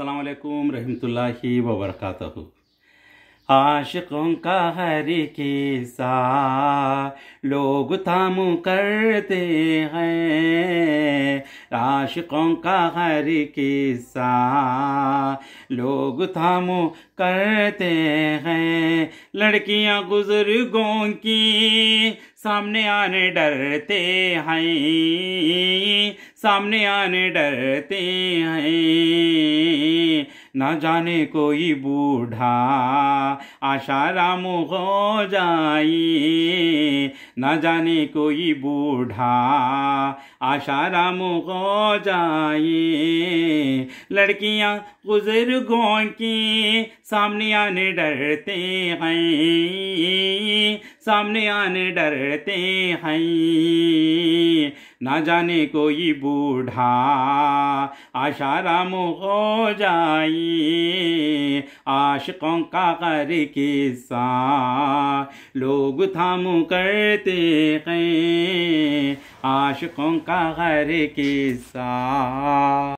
असलकुम रहमतुल्लाहि वबरकatuहू आशिकों का हर किस्सा लोग थाम करते हैं आशिकों का हर किस्सा लोग थाम करते हैं लड़कियां बुजुर्गों की सामने आने डरते हैं सामने आने डरते हैं न जाने कोई बूढ़ा राम हो जाए न जाने कोई बूढ़ा राम हो जाए लड़कियां बुजुर्गों की सामने आने डरते हैं सामने आने डरते हैं ना जाने कोई बूढ़ा आशा राम हो जाई आशकों का कर किस्सा लोग थाम करते हैं आशकों का घर किस्सा